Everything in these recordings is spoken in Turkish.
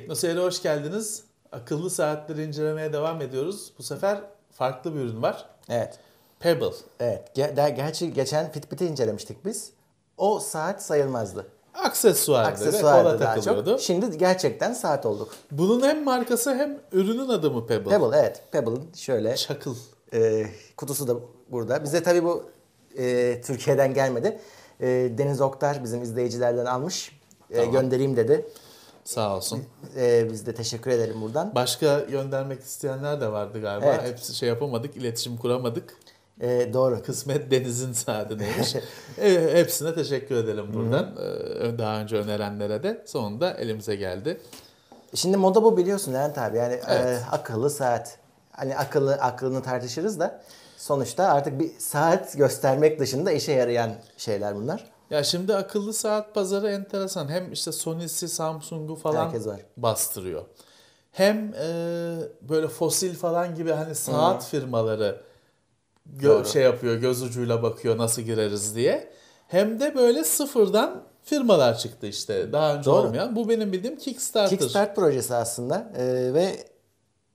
Tekno hoş geldiniz. Akıllı saatleri incelemeye devam ediyoruz. Bu sefer farklı bir ürün var. Evet. Pebble. Evet. Ge- gerçi geçen Fitbit'i incelemiştik biz. O saat sayılmazdı. Aksesuardı, Aksesuardı ve daha takılıyordu. Çok. Şimdi gerçekten saat olduk. Bunun hem markası hem ürünün adı mı Pebble? Pebble evet. Pebble'ın şöyle Çakıl. E, kutusu da burada. Bize tabii bu e, Türkiye'den gelmedi. E, Deniz Oktar bizim izleyicilerden almış. E, göndereyim dedi. Sağ olsun. Ee, biz de teşekkür edelim buradan. Başka göndermek isteyenler de vardı galiba. Evet. Hepsi şey yapamadık, iletişim kuramadık. E, doğru. Kısmet denizin saati e, hepsine teşekkür edelim buradan. hı e, Daha önce önerenlere de sonunda elimize geldi. Şimdi moda bu biliyorsun Levent abi. Yani e, evet. e, akıllı saat. Hani akıllı aklını tartışırız da sonuçta artık bir saat göstermek dışında işe yarayan şeyler bunlar. Ya şimdi akıllı saat pazarı enteresan. Hem işte Sony'si, Samsung'u falan var. bastırıyor. Hem e, böyle fosil falan gibi hani saat Hı. firmaları gö- şey yapıyor, göz ucuyla bakıyor nasıl gireriz diye. Hem de böyle sıfırdan firmalar çıktı işte daha önce Doğru. olmayan. Bu benim bildiğim Kickstarter. Kickstart projesi aslında ee, ve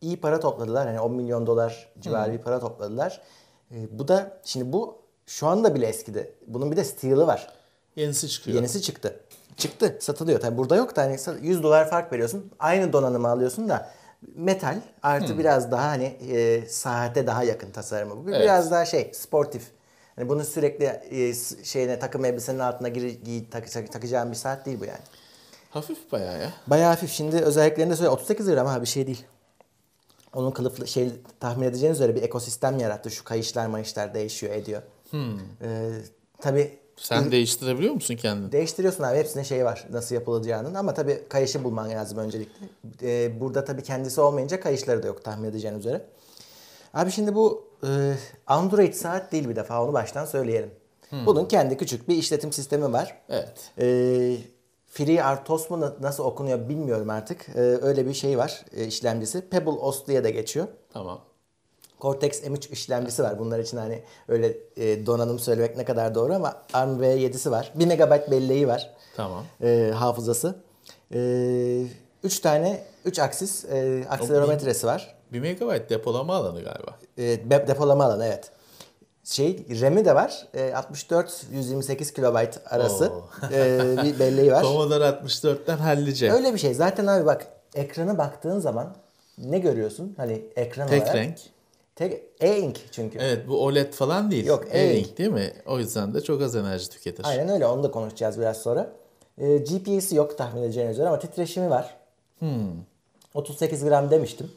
iyi para topladılar. Yani 10 milyon dolar civarı bir para topladılar. Ee, bu da şimdi bu şu anda bile eskidi. Bunun bir de steel'ı var. Yenisi çıkıyor. Yenisi çıktı. Çıktı. Satılıyor. Tabii burada yok da hani 100 dolar fark veriyorsun. Aynı donanımı alıyorsun da metal artı hmm. biraz daha hani e, saate daha yakın tasarımı. Bu evet. biraz daha şey sportif. Hani bunu sürekli e, şeyine takım elbisenin altına gir, giy, tak, tak, takacağım bir saat değil bu yani. Hafif bayağı ya. Bayağı hafif. Şimdi özelliklerinde söyle 38 gram ha bir şey değil. Onun kılıflı şey tahmin edeceğiniz üzere bir ekosistem yarattı. Şu kayışlar mayışlar değişiyor ediyor. Hmm. Ee, tabii sen Ün... değiştirebiliyor musun kendini? Değiştiriyorsun abi. hepsine şey var nasıl yapılacağının. Ama tabii kayışı bulman lazım öncelikle. Ee, burada tabii kendisi olmayınca kayışları da yok tahmin edeceğin üzere. Abi şimdi bu e, Android saat değil bir defa onu baştan söyleyelim. Hmm. Bunun kendi küçük bir işletim sistemi var. Evet. Ee, e, Artos mu nasıl okunuyor bilmiyorum artık. E, öyle bir şey var e, işlemcisi. Pebble OS diye de geçiyor. Tamam. Korteks M3 işlemcisi var. Bunlar için hani öyle e, donanım söylemek ne kadar doğru ama ARM V7'si var. 1 MB belleği var. Tamam. E, hafızası. 3 e, üç tane 3 aksis e, akselerometresi var. 1 MB depolama alanı galiba. E, depolama alanı evet şey RAM'i de var. E, 64 128 KB arası e, bir belleği var. Commodore 64'ten hallice. Öyle bir şey. Zaten abi bak ekrana baktığın zaman ne görüyorsun? Hani ekran Tek olarak. Tek renk. Tek E-Ink çünkü. Evet bu OLED falan değil. Yok E-Ink. E-Ink değil mi? O yüzden de çok az enerji tüketir. Aynen öyle onu da konuşacağız biraz sonra. E, ee, GPS'i yok tahmin edeceğiniz üzere ama titreşimi var. Hmm. 38 gram demiştim.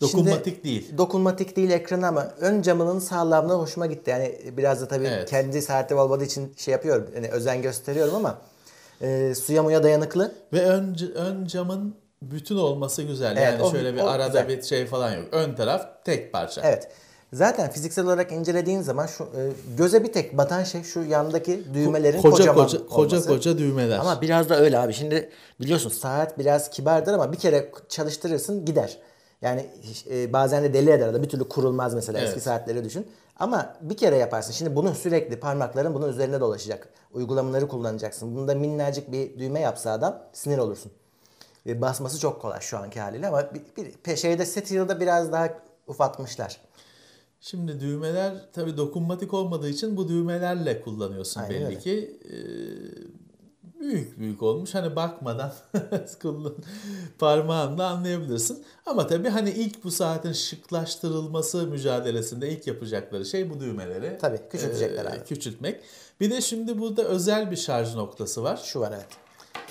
Dokunmatik Şimdi, değil. Dokunmatik değil ekranı ama ön camının sağlamlığı hoşuma gitti. Yani biraz da tabii evet. kendi saatim olmadığı için şey yapıyorum. Yani özen gösteriyorum ama e, suya muya dayanıklı. Ve ön, ön camın bütün olması güzel. Evet, yani o, şöyle bir o arada güzel. bir şey falan yok. Ön taraf tek parça. Evet. Zaten fiziksel olarak incelediğin zaman şu e, göze bir tek batan şey şu yandaki düğmelerin koca kocaman koca koca koca düğmeler. Ama biraz da öyle abi. Şimdi biliyorsun saat biraz kibardır ama bir kere çalıştırırsın gider. Yani e, bazen de deli eder da bir türlü kurulmaz mesela evet. eski saatleri düşün. Ama bir kere yaparsın. Şimdi bunu sürekli parmakların bunun üzerinde dolaşacak. Uygulamaları kullanacaksın. Bunda minnacık bir düğme yapsa adam sinir olursun. E, basması çok kolay şu anki haliyle ama bir, bir şeyde Steel'da biraz daha ufatmışlar. Şimdi düğmeler tabi dokunmatik olmadığı için bu düğmelerle kullanıyorsun Aynen belli öyle. ki. Ee, büyük büyük olmuş. Hani bakmadan parmağınla anlayabilirsin. Ama tabi hani ilk bu saatin şıklaştırılması mücadelesinde ilk yapacakları şey bu düğmeleri Tabi küçültecekler e, abi. küçültmek. Bir de şimdi burada özel bir şarj noktası var. Şu var evet.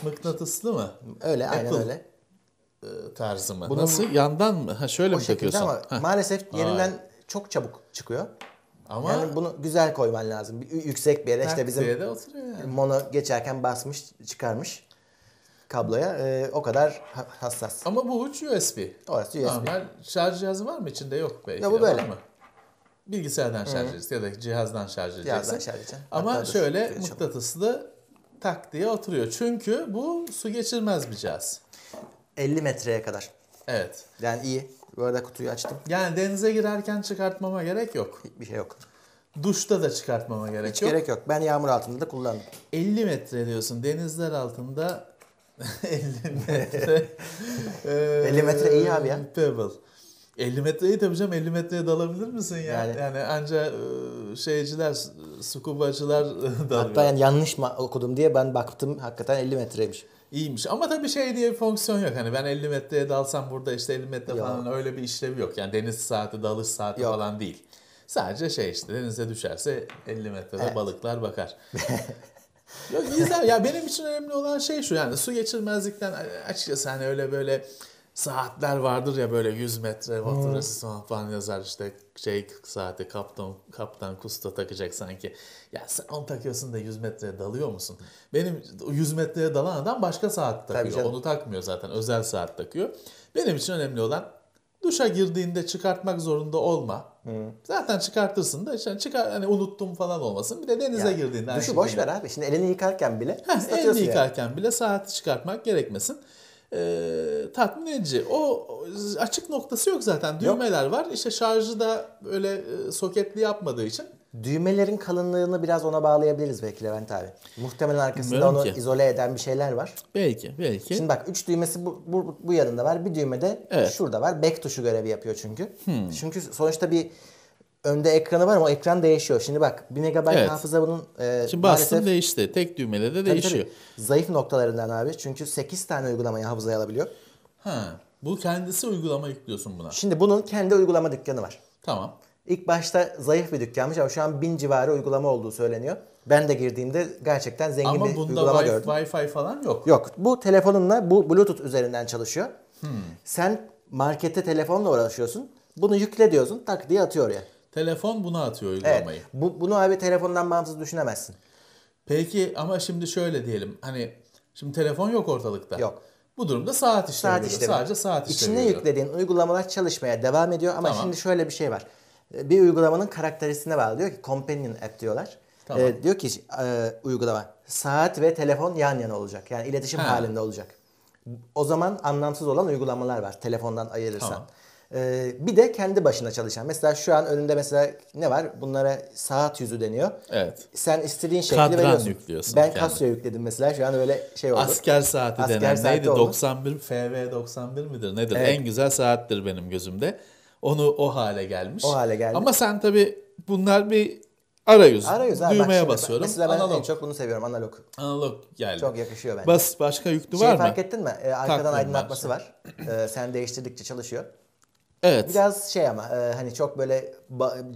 Mıknatıslı mı? Öyle Apple. aynen öyle. E, tarzı mı? Bunun Nasıl? Yandan mı? Ha şöyle o mi takıyorsun? Ama ha. maalesef yerinden Ay. çok çabuk çıkıyor. Ama yani bunu güzel koyman lazım. Bir, yüksek bir yere işte bizim yani. mono geçerken basmış çıkarmış kabloya e, o kadar hassas. Ama bu uç USB. Orası USB. Normal şarj cihazı var mı içinde? Yok belki. Ya bu böyle. Mı? Bilgisayardan şarj edeceğiz ya da cihazdan şarj edeceğiz. Cihazdan şarj edeceksin. Ama Hatta şöyle mıknatıslı tak diye oturuyor. Çünkü bu su geçirmez bir cihaz. 50 metreye kadar. Evet. Yani iyi. Bu arada kutuyu açtım. Yani denize girerken çıkartmama gerek yok. hiçbir şey yok. Duşta da çıkartmama gerek Hiç yok. gerek yok. Ben yağmur altında da kullandım. 50 metre diyorsun. Denizler altında 50 metre. 50 metre iyi abi ya. Pebble. 50 metreyi tabii 50 metreye dalabilir misin ya? Yani, yani anca e, şeyciler, skubacılar e, dalıyor. Hatta yani yanlış okudum diye ben baktım hakikaten 50 metreymiş. İyiymiş ama tabii şey diye bir fonksiyon yok. Hani ben 50 metreye dalsam burada işte 50 metre yok. falan öyle bir işlevi yok. Yani deniz saati, dalış saati yok. falan değil. Sadece şey işte denize düşerse 50 metrede evet. balıklar bakar. yok güzel. Ya benim için önemli olan şey şu yani su geçirmezlikten açıkçası hani öyle böyle saatler vardır ya böyle 100 metre fotoğrafı hmm. falan yazar işte şey saati kaptan kaptan kusta takacak sanki. Ya sen onu takıyorsun da 100 metreye dalıyor musun? Benim 100 metreye dalan adam başka saat takıyor. Onu takmıyor zaten özel saat takıyor. Benim için önemli olan duşa girdiğinde çıkartmak zorunda olma. Hmm. Zaten çıkartırsın da işte çıkar hani unuttum falan olmasın. Bir de denize yani, girdiğinde. Duşu boş ver abi. Şimdi elini yıkarken bile. Heh, elini yıkarken yani. bile saati çıkartmak gerekmesin e, tatmin edici. O açık noktası yok zaten. Düğmeler yok. var. İşte şarjı da böyle e, soketli yapmadığı için. Düğmelerin kalınlığını biraz ona bağlayabiliriz belki Levent abi. Muhtemelen arkasında belki. onu izole eden bir şeyler var. Belki, belki. Şimdi bak 3 düğmesi bu, bu, bu yanında var. Bir düğme de evet. şurada var. Back tuşu görevi yapıyor çünkü. Hmm. Çünkü sonuçta bir önde ekranı var ama ekran değişiyor. Şimdi bak 1 megabayt evet. hafıza bunun e, Şimdi bastım maalesef, değişti. Tek düğmeyle de değişiyor. Tabii, zayıf noktalarından abi. Çünkü 8 tane uygulamayı hafızaya alabiliyor. Ha. Bu kendisi uygulama yüklüyorsun buna. Şimdi bunun kendi uygulama dükkanı var. Tamam. İlk başta zayıf bir dükkanmış ama şu an 1000 civarı uygulama olduğu söyleniyor. Ben de girdiğimde gerçekten zengin ama bir uygulama wi- gördüm. Ama bunda Wi-Fi falan yok. Yok. Bu telefonunla bu Bluetooth üzerinden çalışıyor. Hmm. Sen markette telefonla uğraşıyorsun. Bunu yükle diyorsun tak diye atıyor ya. Yani. Telefon buna atıyor uygulamayı. Evet. Bu, bunu abi telefondan bağımsız düşünemezsin. Peki ama şimdi şöyle diyelim. Hani şimdi telefon yok ortalıkta. Yok. Bu durumda saat işlemi saat işlemi. Sadece saat işlemi. İçine yüklediğin uygulamalar çalışmaya devam ediyor ama tamam. şimdi şöyle bir şey var. Bir uygulamanın karakterisine bağlı. Diyor ki companion app diyorlar. Tamam. E, diyor ki e, uygulama saat ve telefon yan yana olacak. Yani iletişim ha. halinde olacak. O zaman anlamsız olan uygulamalar var telefondan ayırırsan. Tamam. Ee, bir de kendi başına çalışan. Mesela şu an önünde mesela ne var? Bunlara saat yüzü deniyor. Evet. Sen istediğin şekli Kadran veriyorsun. yüklüyorsun. Ben kendi. Casio yükledim mesela. Şu an böyle şey oldu. Asker saati Asker denen saati neydi? Oldu. 91 FV 91 midir nedir? Evet. En güzel saattir benim gözümde. Onu o hale gelmiş. O hale geldi. Ama sen tabii bunlar bir arayüz. Arayüz abi. Düğmeye bak basıyorum. Mesela ben analog. en çok bunu seviyorum analog. Analog geldi. Çok yakışıyor bence. Bas, başka yüklü şey var mı? Şey fark ettin mi? Ee, arkadan Taktım aydınlatması var. var. ee, sen değiştirdikçe çalışıyor. Evet. Biraz şey ama e, hani çok böyle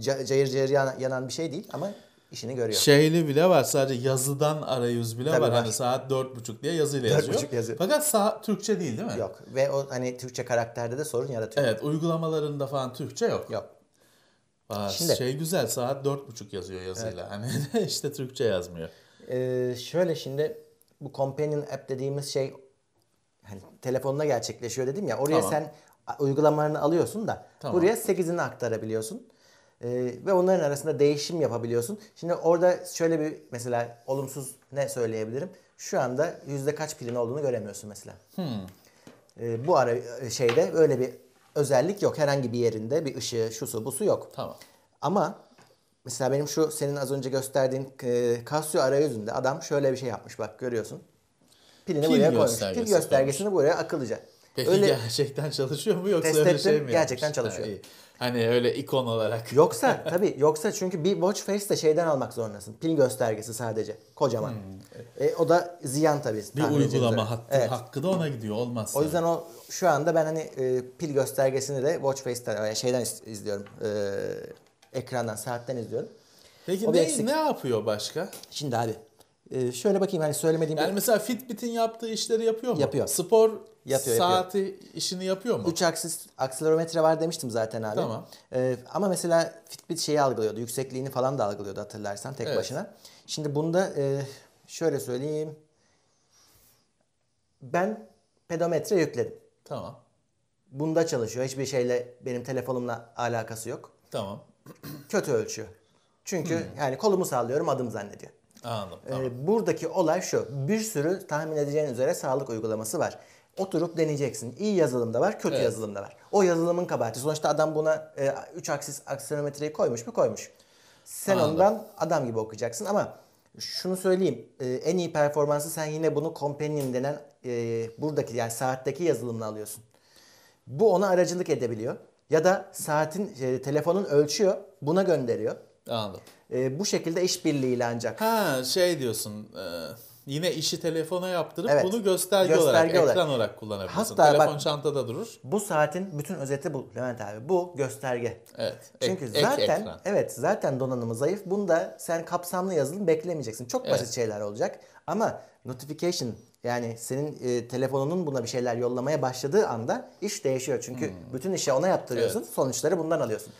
cayır cayır yanan, bir şey değil ama işini görüyor. Şeyli bile var sadece yazıdan arayüz bile Tabii var. Hani saat dört buçuk diye yazıyla 4 yazıyor. buçuk yazıyor. Fakat saat Türkçe değil değil mi? Yok ve o hani Türkçe karakterde de sorun yaratıyor. Evet uygulamalarında falan Türkçe yok. Yok. Aa, Şimdi, şey güzel saat dört buçuk yazıyor yazıyla. Evet. Hani işte Türkçe yazmıyor. Ee, şöyle şimdi bu companion app dediğimiz şey hani telefonuna gerçekleşiyor dedim ya. Oraya tamam. sen uygulamalarını alıyorsun da tamam. buraya 8'ini aktarabiliyorsun. Ee, ve onların arasında değişim yapabiliyorsun. Şimdi orada şöyle bir mesela olumsuz ne söyleyebilirim? Şu anda yüzde kaç pilin olduğunu göremiyorsun mesela. Hmm. Ee, bu ara e, şeyde öyle bir özellik yok. Herhangi bir yerinde bir ışığı, şusu, busu yok. Tamam. Ama mesela benim şu senin az önce gösterdiğin e, Casio arayüzünde adam şöyle bir şey yapmış bak görüyorsun. Pilini Pil buraya koymuş. Pil göstergesini koymuş. buraya akıllıca Peki öyle gerçekten çalışıyor mu yoksa test öyle şey mi? Gerçekten çalışıyor. Ha, Hani öyle ikon olarak. Yoksa tabii yoksa çünkü bir watch face de şeyden almak zorundasın. Pil göstergesi sadece. Kocaman. Hmm. E, o da ziyan tabii. Bir uygulama hattı, evet. hakkı da ona gidiyor olmaz. O yüzden o şu anda ben hani e, pil göstergesini de watch face'ten yani e, şeyden izliyorum. E, ekrandan saatten izliyorum. Peki o ne, eksik. ne yapıyor başka? Şimdi abi e, şöyle bakayım hani söylemediğim yani bir... mesela Fitbit'in yaptığı işleri yapıyor mu? Yapıyor. Spor Yapıyor, saati yapıyor. işini yapıyor mu? 3 aksis akselerometre var demiştim zaten abi. Tamam. Ee, ama mesela Fitbit şeyi algılıyordu. Yüksekliğini falan da algılıyordu hatırlarsan tek evet. başına. Şimdi bunda e, şöyle söyleyeyim. Ben pedometre yükledim. Tamam. Bunda çalışıyor. Hiçbir şeyle benim telefonumla alakası yok. Tamam. Kötü ölçüyor. Çünkü hmm. yani kolumu sallıyorum adım zannediyor. Anladım. Ee, tamam. Ee, buradaki olay şu. Bir sürü tahmin edeceğin üzere sağlık uygulaması var. Oturup deneyeceksin. İyi yazılım da var, kötü evet. yazılım da var. O yazılımın kabahati. Sonuçta adam buna 3 e, aksis aksiyometreyi koymuş mu koymuş. Sen Anladım. ondan adam gibi okuyacaksın ama şunu söyleyeyim. E, en iyi performansı sen yine bunu Companion denen e, buradaki yani saatteki yazılımla alıyorsun. Bu ona aracılık edebiliyor. Ya da saatin e, telefonun ölçüyor. Buna gönderiyor. Anladım. E, bu şekilde işbirliğiyle ancak. Ha şey diyorsun. E Yine işi telefona yaptırıp evet. bunu gösterge, gösterge olarak, olarak, ekran olarak kullanabilirsin. Hatta Telefon bak, çantada durur. Bu saatin bütün özeti bu Levent abi. Bu gösterge. Evet. Çünkü ek, zaten ek evet zaten donanımı zayıf. Bunda sen kapsamlı yazılım beklemeyeceksin. Çok basit evet. şeyler olacak. Ama notification yani senin e, telefonunun buna bir şeyler yollamaya başladığı anda iş değişiyor. Çünkü hmm. bütün işi ona yaptırıyorsun. Evet. Sonuçları bundan alıyorsun.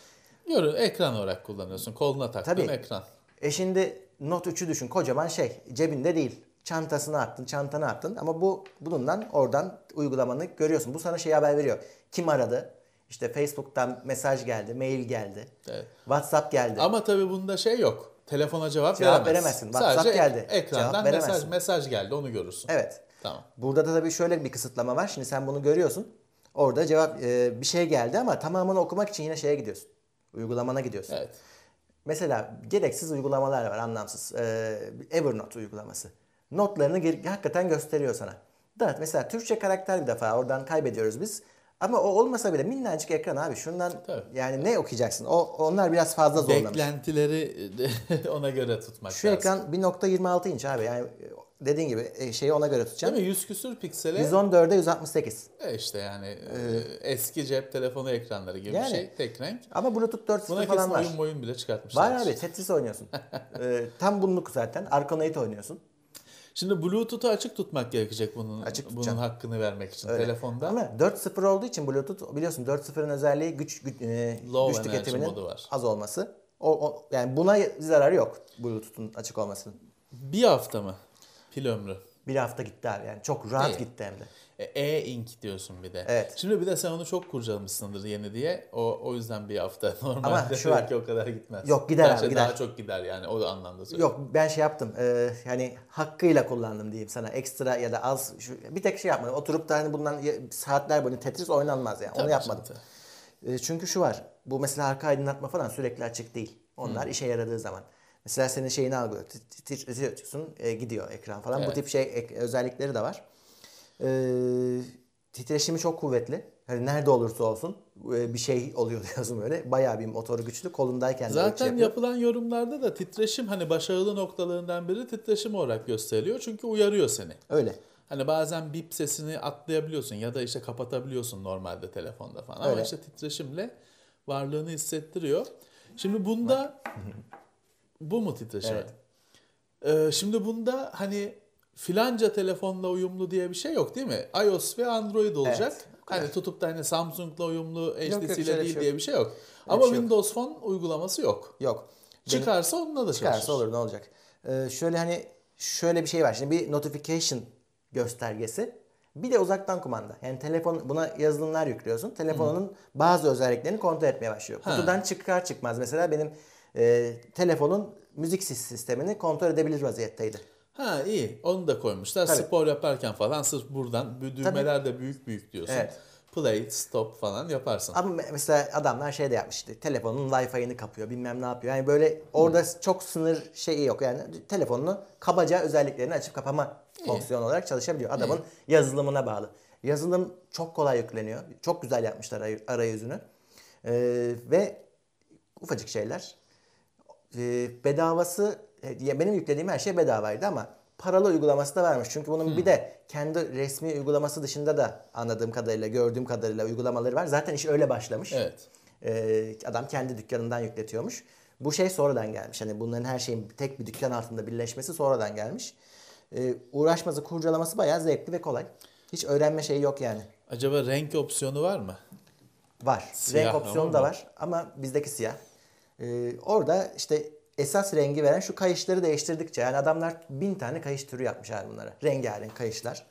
Görün ekran olarak kullanıyorsun. Koluna taktığın Tabii. ekran. E şimdi Note 3'ü düşün. Kocaman şey. Cebinde değil çantasına attın, çantana attın ama bu bununla oradan uygulamanı görüyorsun. Bu sana şey haber veriyor. Kim aradı? İşte Facebook'tan mesaj geldi, mail geldi. Evet. WhatsApp geldi. Ama tabii bunda şey yok. Telefona cevap, cevap veremez. veremezsin. WhatsApp Sadece geldi. ekrandan cevap mesaj mesaj geldi onu görürsün. Evet. Tamam. Burada da tabii şöyle bir kısıtlama var. Şimdi sen bunu görüyorsun. Orada cevap e, bir şey geldi ama tamamını okumak için yine şeye gidiyorsun. Uygulamana gidiyorsun. Evet. Mesela gereksiz uygulamalar var anlamsız. Ee, Evernote uygulaması notlarını hakikaten gösteriyor sana. Da mesela Türkçe karakter bir defa oradan kaybediyoruz biz. Ama o olmasa bile minnacık ekran abi. Şundan Tabii. yani ne okuyacaksın? O onlar biraz fazla zorlamış. Beklentileri ona göre tutmak Şu lazım. Şu ekran 1.26 inç abi. Yani dediğin gibi e, şeyi ona göre tutacağım. Değil mi? 100 küsür piksele. 114'e 168. E işte yani e, ee, eski cep telefonu ekranları gibi yani, bir şey. Tek renk. Ama Bluetooth 4.0 falan var. Buna kesin oyun boyun bile çıkartmışlar. Var abi Tetris oynuyorsun. ee, tam bunluk zaten. Arcanate oynuyorsun. Şimdi Bluetooth'u açık tutmak gerekecek bunun açık bunun hakkını vermek için Öyle. telefonda. Ama 4.0 olduğu için Bluetooth biliyorsun 4.0'ın özelliği güç güç, e, güç tüketiminin az olması. O, o yani buna zararı yok Bluetooth'un açık olmasının. Bir hafta mı pil ömrü? Bir hafta gitti abi yani çok rahat İyi. gitti hem de. E-ink diyorsun bir de. Evet. Şimdi bir de sen onu çok kurcalamışsındır yeni diye. O o yüzden bir hafta normalde Ama şu var ki o kadar gitmez. Yok gider Bence abi gider. Daha çok gider yani o anlamda söylüyorum. Yok ben şey yaptım. E, hani hakkıyla kullandım diyeyim sana. Ekstra ya da az şu, bir tek şey yapmadım. Oturup da hani bundan saatler boyunca Tetris oynanmaz yani. Tabii onu yapmadım. E, çünkü şu var. Bu mesela arka aydınlatma falan sürekli açık değil. Onlar hmm. işe yaradığı zaman. Mesela senin şeyini algılıyor. Titriyorsun gidiyor ekran falan. Evet. Bu tip şey özellikleri de var. Ee, titreşimi çok kuvvetli. Hani nerede olursa olsun e, bir şey oluyor diyorsun böyle. Bayağı bir motoru güçlü kolundayken. Zaten yapılan yorumlarda da titreşim hani başarılı noktalarından biri titreşim olarak gösteriliyor. Çünkü uyarıyor seni. Öyle. Hani bazen bip sesini atlayabiliyorsun ya da işte kapatabiliyorsun normalde telefonda falan. Öyle. Ama işte titreşimle varlığını hissettiriyor. Şimdi bunda bu mu titreşim? Evet. Ee, şimdi bunda hani filanca telefonla uyumlu diye bir şey yok değil mi? iOS ve Android olacak. Evet, hani tutup da hani Samsung'la uyumlu, HTC'yle değil şey diye bir şey yok. Şey Ama şey Windows yok. Phone uygulaması yok. Yok. Çıkarsa Benim, onunla da çalışır. Çıkarsa olur ne olacak? Ee, şöyle hani şöyle bir şey var. Şimdi bir notification göstergesi. Bir de uzaktan kumanda. Yani telefon buna yazılımlar yüklüyorsun. Telefonunun hmm. bazı özelliklerini kontrol etmeye başlıyor. Ha. Kutudan çıkar çıkmaz mesela benim e, telefonun müzik sistemini kontrol edebilir vaziyetteydi. Ha iyi. Onu da koymuşlar. Tabii. Spor yaparken falan sırf buradan bu düğmeler de büyük büyük diyorsun. Evet. Play, stop falan yaparsın. Ama mesela adamlar şey de yapmıştı. Telefonun Wi-Fi'ini kapıyor bilmem ne yapıyor. Yani böyle orada Hı. Hmm. çok sınır şeyi yok. Yani telefonunu kabaca özelliklerini açıp kapama iyi. fonksiyonu olarak çalışabiliyor. Adamın iyi. yazılımına bağlı. Yazılım çok kolay yükleniyor. Çok güzel yapmışlar aray- arayüzünü. Ee, ve ufacık şeyler. Ee, bedavası e, benim yüklediğim her şey bedavaydı ama paralı uygulaması da varmış. Çünkü bunun hmm. bir de hmm. kendi resmi uygulaması dışında da anladığım kadarıyla, gördüğüm kadarıyla uygulamaları var. Zaten iş öyle başlamış. Evet. Ee, adam kendi dükkanından yükletiyormuş. Bu şey sonradan gelmiş. Hani bunların her şeyin tek bir dükkan altında birleşmesi sonradan gelmiş. Ee, uğraşması, kurcalaması bayağı zevkli ve kolay. Hiç öğrenme şeyi yok yani. Acaba renk opsiyonu var mı? Var. Siyah renk opsiyonu da var ama bizdeki siyah. Ee, orada işte esas rengi veren şu kayışları değiştirdikçe. Yani adamlar bin tane kayış türü yapmış abi bunlara. Rengarenk kayışlar.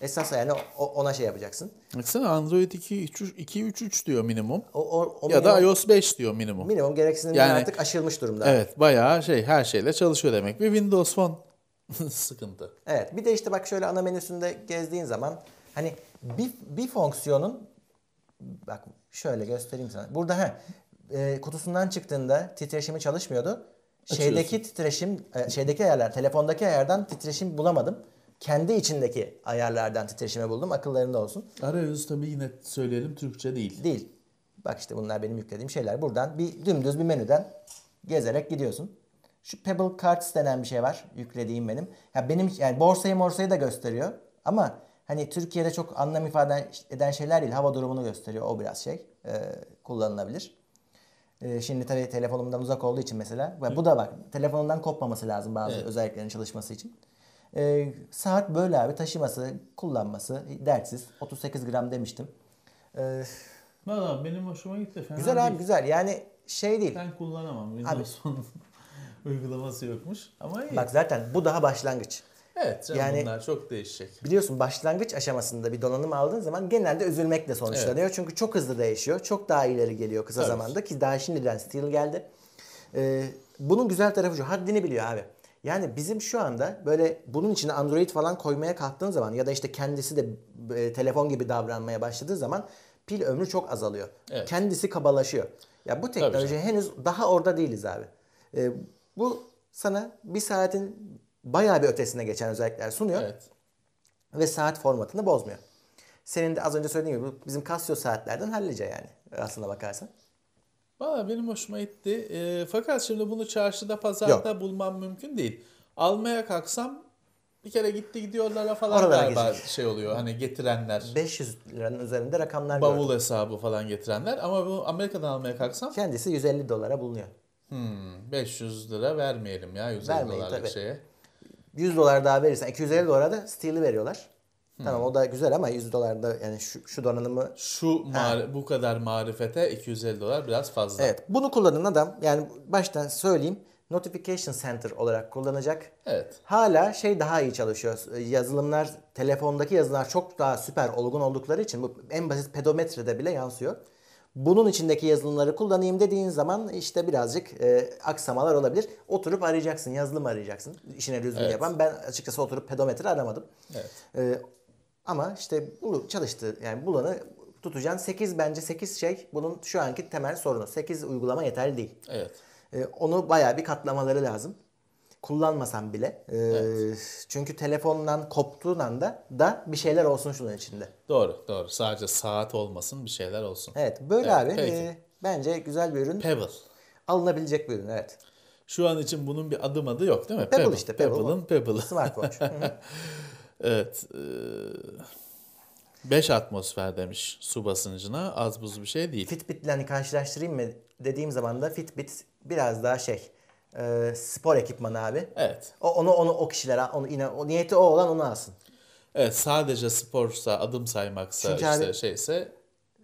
Esas yani ona şey yapacaksın. Baksana Android 2.3.3 diyor minimum. O, o, o ya minimum, da iOS 5 diyor minimum. Minimum gereksinimler yani, artık aşılmış durumda. Evet bayağı şey her şeyle çalışıyor demek. Bir Windows Phone sıkıntı. Evet bir de işte bak şöyle ana menüsünde gezdiğin zaman hani bir, bir fonksiyonun bak şöyle göstereyim sana. Burada he, e, kutusundan çıktığında titreşimi çalışmıyordu. Şeydeki titreşim, e, şeydeki ayarlar, telefondaki ayardan titreşim bulamadım. Kendi içindeki ayarlardan titreşime buldum. Akıllarında olsun. Arayüz tabii yine söyleyelim Türkçe değil. Değil. Bak işte bunlar benim yüklediğim şeyler. Buradan bir dümdüz bir menüden gezerek gidiyorsun. Şu Pebble Cards denen bir şey var yüklediğim benim. Ya benim yani borsayı morsayı da gösteriyor ama hani Türkiye'de çok anlam ifade eden şeyler değil. Hava durumunu gösteriyor. O biraz şey e, kullanılabilir. Ee, şimdi tabii telefonumdan uzak olduğu için mesela. Ve bu da bak telefonundan kopmaması lazım bazı evet. özelliklerin çalışması için. E, saat böyle abi taşıması, kullanması dertsiz. 38 gram demiştim. E, ee, Valla benim hoşuma gitti. Fena güzel değil. abi güzel. Yani şey değil. Ben kullanamam. Windows'un uygulaması yokmuş ama iyi. Bak zaten bu daha başlangıç. Evet canım yani, bunlar çok değişecek. Biliyorsun başlangıç aşamasında bir donanım aldığın zaman genelde üzülmekle sonuçlanıyor. Evet. Çünkü çok hızlı değişiyor. Çok daha ileri geliyor kısa Tabii. zamanda ki daha şimdiden Steel geldi. Ee, bunun güzel tarafı şu haddini biliyor abi. Yani bizim şu anda böyle bunun içine Android falan koymaya kalktığın zaman ya da işte kendisi de e, telefon gibi davranmaya başladığı zaman pil ömrü çok azalıyor. Evet. Kendisi kabalaşıyor. Ya bu teknoloji henüz daha orada değiliz abi. E, bu sana bir saatin bayağı bir ötesine geçen özellikler sunuyor. Evet. Ve saat formatını bozmuyor. Senin de az önce söylediğim gibi bizim Casio saatlerden hallice yani aslına bakarsan. Valla benim hoşuma gitti. E, fakat şimdi bunu çarşıda, pazarda Yok. bulmam mümkün değil. Almaya kalksam bir kere gitti gidiyorlar falan Oralara galiba geçecek. şey oluyor. Hani getirenler. 500 liranın üzerinde rakamlar Bavul gördüm. hesabı falan getirenler. Ama bu Amerika'dan almaya kalksam. Kendisi 150 dolara bulunuyor. Hmm, 500 lira vermeyelim ya 150 Vermeyin, dolarlık tabii. şeye. 100 dolar daha verirsen 250 dolara da Steel'i veriyorlar. Hmm. Tamam o da güzel ama 100 dolar da yani şu, şu donanımı... Şu mar- bu kadar marifete 250 dolar biraz fazla. Evet bunu kullanan adam yani baştan söyleyeyim Notification Center olarak kullanacak. Evet. Hala şey daha iyi çalışıyor. Yazılımlar, telefondaki yazılımlar çok daha süper olgun oldukları için bu en basit pedometrede bile yansıyor bunun içindeki yazılımları kullanayım dediğin zaman işte birazcık e, aksamalar olabilir. Oturup arayacaksın, yazılım arayacaksın. İşine düzgün evet. yapan. Ben açıkçası oturup pedometre aramadım. Evet. E, ama işte bulu, çalıştı yani bulanı tutacaksın. 8 bence 8 şey bunun şu anki temel sorunu. 8 uygulama yeterli değil. Evet. E, onu bayağı bir katlamaları lazım kullanmasan bile. E, evet. Çünkü telefondan koptuğun anda da bir şeyler olsun şunun içinde. Doğru doğru. Sadece saat olmasın bir şeyler olsun. Evet böyle evet, abi e, peki. e, bence güzel bir ürün. Pebble. Alınabilecek bir ürün evet. Şu an için bunun bir adım adı yok değil mi? Pebble, Pebble işte. Pebble'ın Pebble. Pebble. Smartwatch. evet. E, 5 atmosfer demiş su basıncına. Az buz bir şey değil. Fitbit'le hani karşılaştırayım mı dediğim zaman da Fitbit biraz daha şey e, spor ekipmanı abi. Evet. O onu onu o kişilere onu yine o niyeti o olan onu alsın. Evet sadece sporsa adım saymaksa Çünkü işte abi, hani şeyse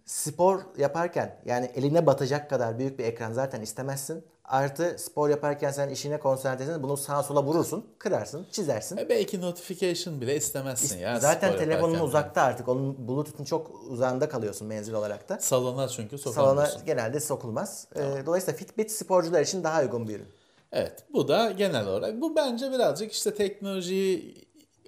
spor yaparken yani eline batacak kadar büyük bir ekran zaten istemezsin. Artı spor yaparken sen işine konsantresen bunu sağa sola vurursun, kırarsın, çizersin. E belki notification bile istemezsin İst- ya. Zaten telefonun uzakta yani. artık. Onun Bluetooth'un çok uzağında kalıyorsun menzil olarak da. Salona çünkü sokulmuyorsun. Salona genelde sokulmaz. Ee, tamam. Dolayısıyla Fitbit sporcular için daha uygun bir ürün. Evet bu da genel olarak bu bence birazcık işte teknolojiyi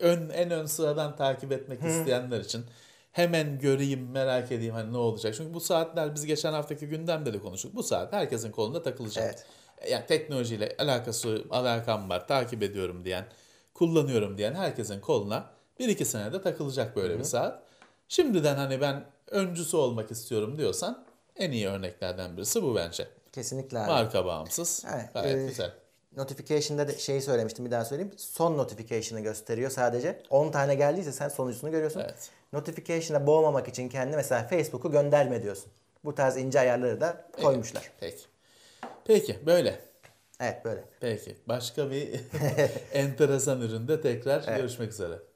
ön, en ön sıradan takip etmek Hı. isteyenler için hemen göreyim merak edeyim hani ne olacak. Çünkü bu saatler biz geçen haftaki gündemde de konuştuk. Bu saat herkesin kolunda takılacak. Evet. Yani teknolojiyle alakası alakam var takip ediyorum diyen kullanıyorum diyen herkesin koluna bir iki senede takılacak böyle Hı. bir saat. Şimdiden hani ben öncüsü olmak istiyorum diyorsan en iyi örneklerden birisi bu bence. Kesinlikle abi. Marka bağımsız. Evet. Gayet e, güzel. Notification'da de şeyi söylemiştim bir daha söyleyeyim. Son notification'ı gösteriyor sadece. 10 tane geldiyse sen sonuncusunu görüyorsun. Evet. Notification'a boğmamak için kendi mesela Facebook'u gönderme diyorsun. Bu tarz ince ayarları da peki, koymuşlar. Peki. Peki böyle. Evet böyle. Peki. Başka bir enteresan üründe tekrar evet. görüşmek üzere.